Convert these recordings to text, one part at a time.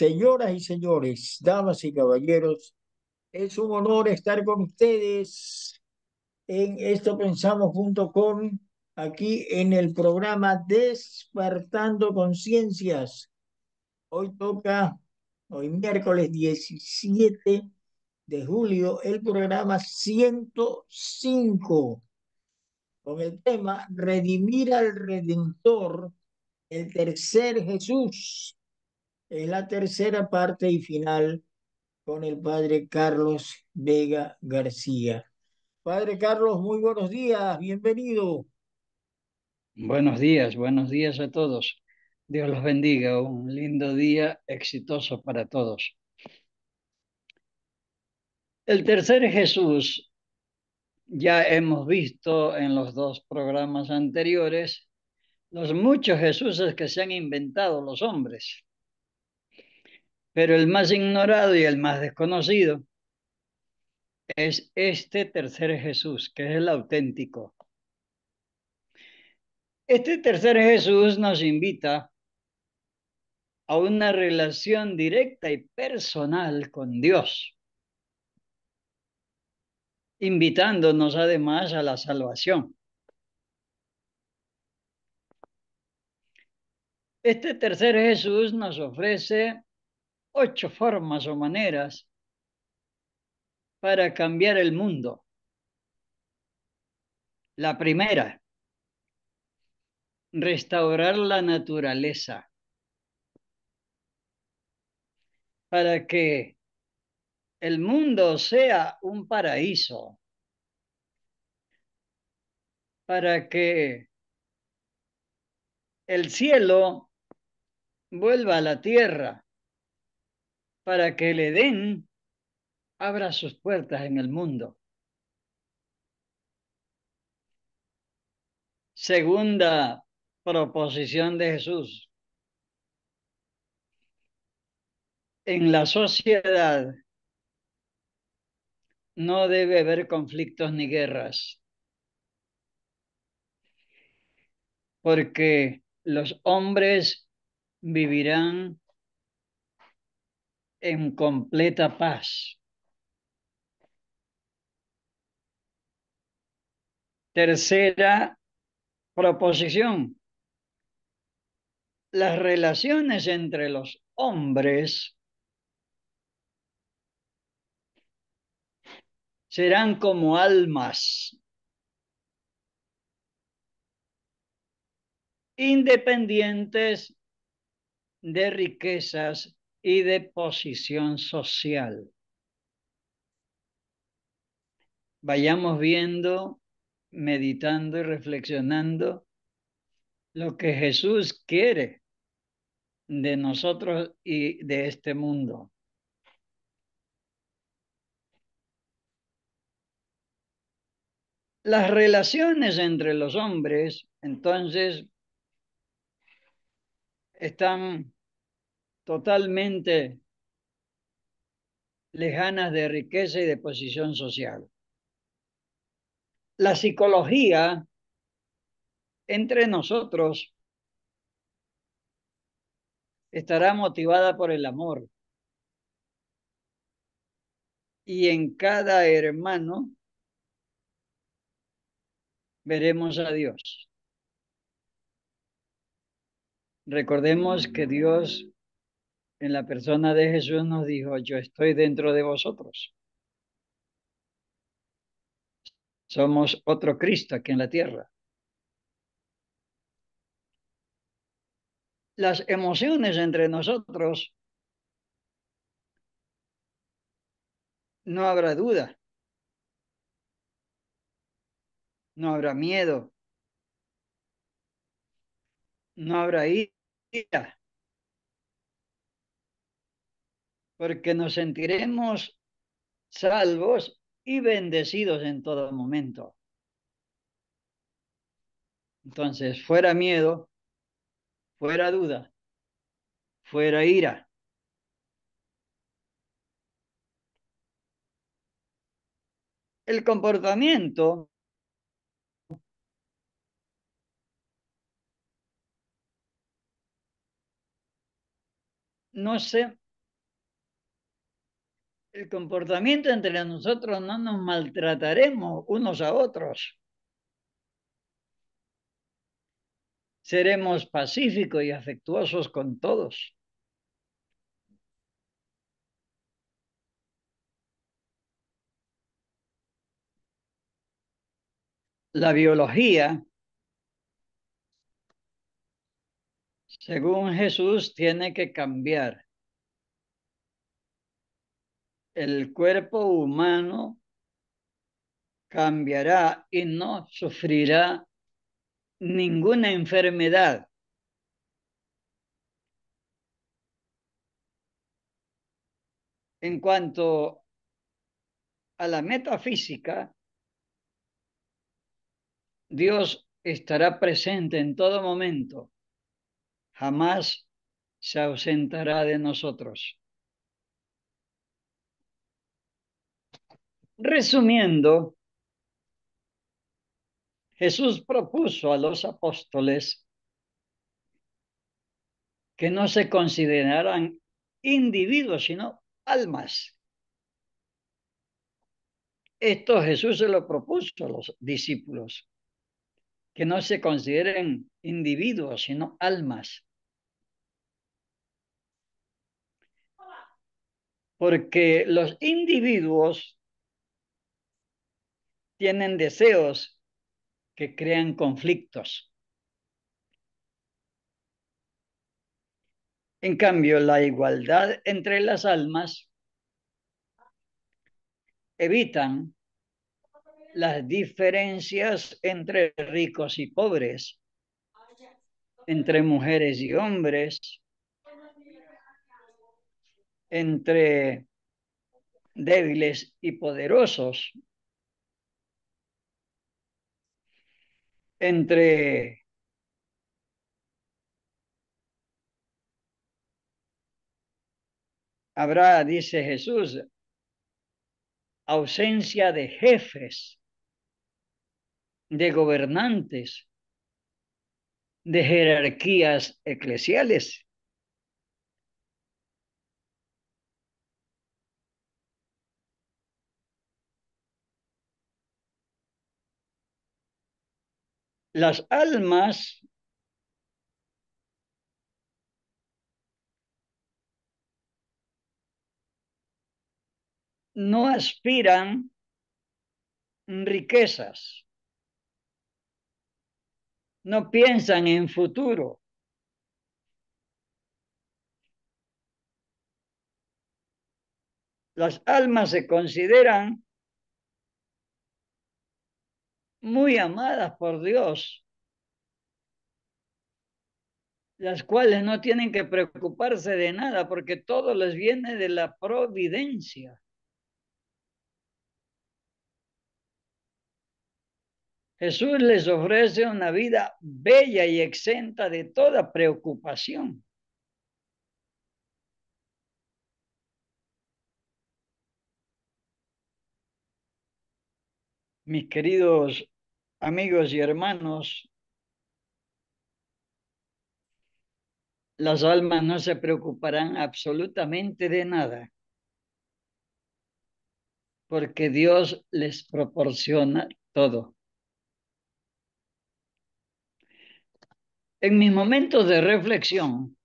Señoras y señores, damas y caballeros, es un honor estar con ustedes en Esto con aquí en el programa Despertando Conciencias. Hoy toca, hoy miércoles 17 de julio, el programa 105, con el tema Redimir al Redentor, el tercer Jesús es la tercera parte y final con el padre Carlos Vega García. Padre Carlos, muy buenos días, bienvenido. Buenos días, buenos días a todos. Dios los bendiga, un lindo día exitoso para todos. El tercer Jesús, ya hemos visto en los dos programas anteriores los muchos Jesús que se han inventado los hombres pero el más ignorado y el más desconocido es este tercer Jesús, que es el auténtico. Este tercer Jesús nos invita a una relación directa y personal con Dios, invitándonos además a la salvación. Este tercer Jesús nos ofrece ocho formas o maneras para cambiar el mundo. La primera, restaurar la naturaleza para que el mundo sea un paraíso, para que el cielo vuelva a la tierra para que el Edén abra sus puertas en el mundo. Segunda proposición de Jesús. En la sociedad no debe haber conflictos ni guerras, porque los hombres vivirán en completa paz. Tercera proposición. Las relaciones entre los hombres serán como almas independientes de riquezas y de posición social. Vayamos viendo, meditando y reflexionando lo que Jesús quiere de nosotros y de este mundo. Las relaciones entre los hombres, entonces, están totalmente lejanas de riqueza y de posición social. La psicología entre nosotros estará motivada por el amor. Y en cada hermano veremos a Dios. Recordemos que Dios en la persona de Jesús nos dijo, yo estoy dentro de vosotros. Somos otro Cristo aquí en la tierra. Las emociones entre nosotros, no habrá duda. No habrá miedo. No habrá ira porque nos sentiremos salvos y bendecidos en todo momento. Entonces, fuera miedo, fuera duda, fuera ira. El comportamiento no se el comportamiento entre nosotros no nos maltrataremos unos a otros. Seremos pacíficos y afectuosos con todos. La biología, según Jesús, tiene que cambiar el cuerpo humano cambiará y no sufrirá ninguna enfermedad. En cuanto a la metafísica, Dios estará presente en todo momento, jamás se ausentará de nosotros. Resumiendo, Jesús propuso a los apóstoles que no se consideraran individuos, sino almas. Esto Jesús se lo propuso a los discípulos, que no se consideren individuos, sino almas. Porque los individuos tienen deseos que crean conflictos. En cambio, la igualdad entre las almas evitan las diferencias entre ricos y pobres, entre mujeres y hombres, entre débiles y poderosos, entre habrá, dice Jesús, ausencia de jefes, de gobernantes, de jerarquías eclesiales. las almas no aspiran riquezas, no piensan en futuro. Las almas se consideran muy amadas por Dios, las cuales no tienen que preocuparse de nada porque todo les viene de la providencia. Jesús les ofrece una vida bella y exenta de toda preocupación. Mis queridos amigos y hermanos, las almas no se preocuparán absolutamente de nada, porque Dios les proporciona todo. En mis momentos de reflexión,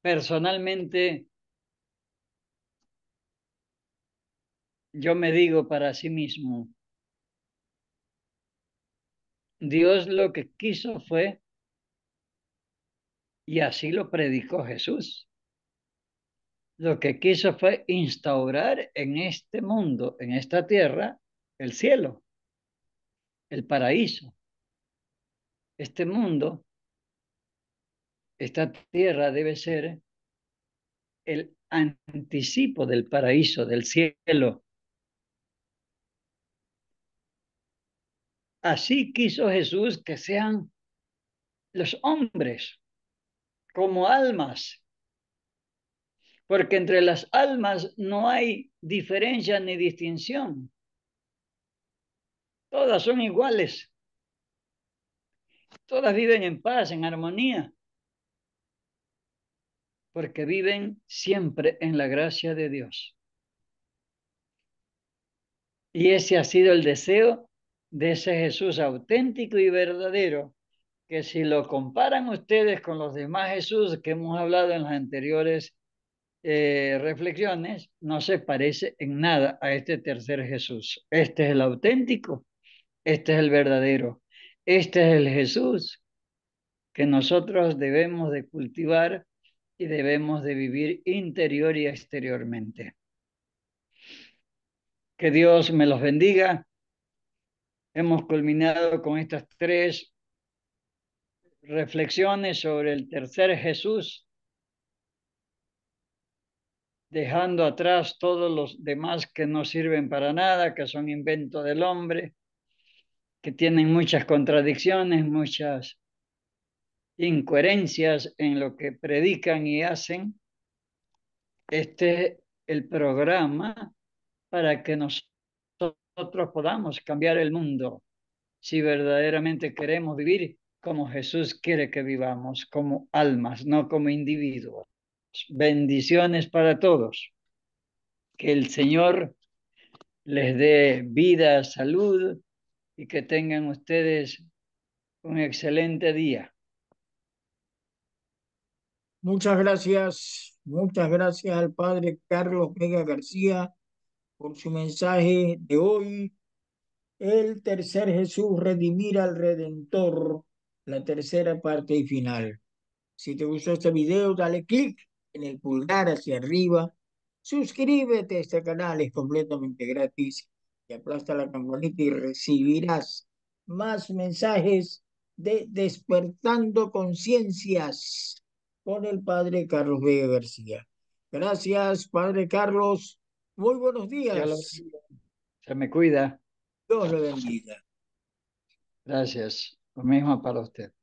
personalmente yo me digo para sí mismo, Dios lo que quiso fue, y así lo predicó Jesús, lo que quiso fue instaurar en este mundo, en esta tierra, el cielo, el paraíso. Este mundo, esta tierra debe ser el anticipo del paraíso, del cielo, Así quiso Jesús que sean los hombres como almas, porque entre las almas no hay diferencia ni distinción. Todas son iguales. Todas viven en paz, en armonía, porque viven siempre en la gracia de Dios. Y ese ha sido el deseo de ese Jesús auténtico y verdadero, que si lo comparan ustedes con los demás Jesús que hemos hablado en las anteriores eh, reflexiones, no se parece en nada a este tercer Jesús. Este es el auténtico, este es el verdadero, este es el Jesús que nosotros debemos de cultivar y debemos de vivir interior y exteriormente. Que Dios me los bendiga Hemos culminado con estas tres reflexiones sobre el tercer Jesús, dejando atrás todos los demás que no sirven para nada, que son invento del hombre, que tienen muchas contradicciones, muchas incoherencias en lo que predican y hacen. Este es el programa para que nosotros podamos cambiar el mundo si verdaderamente queremos vivir como Jesús quiere que vivamos, como almas, no como individuos. Bendiciones para todos. Que el Señor les dé vida, salud y que tengan ustedes un excelente día. Muchas gracias, muchas gracias al Padre Carlos Vega García por su mensaje de hoy. El tercer Jesús, redimir al Redentor, la tercera parte y final. Si te gustó este video, dale clic en el pulgar hacia arriba. Suscríbete a este canal, es completamente gratis. Y aplasta la campanita y recibirás más mensajes de Despertando Conciencias con el Padre Carlos Vega García. Gracias, Padre Carlos. Muy buenos días. se me cuida. Dios lo bendiga. Gracias. Lo mismo para usted.